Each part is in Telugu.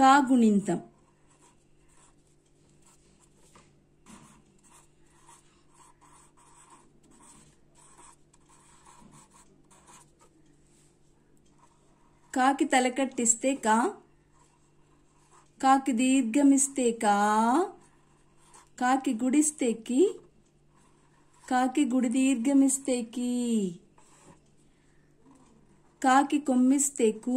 కాగుణింతం కాకి తలకట్టిస్తే కా కాకి దీర్ఘమిస్తే కా కాకి గుడిస్తే కి కాకి గుడి దీర్ఘమిస్తే కి కాకి కొమ్మిస్తే కు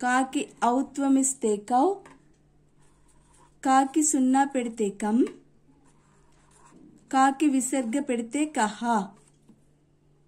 काकी औत्वमिस्ते कौ काकी सुन्ना पेड़ते कम काकी विसर्ग पेड़ते कहा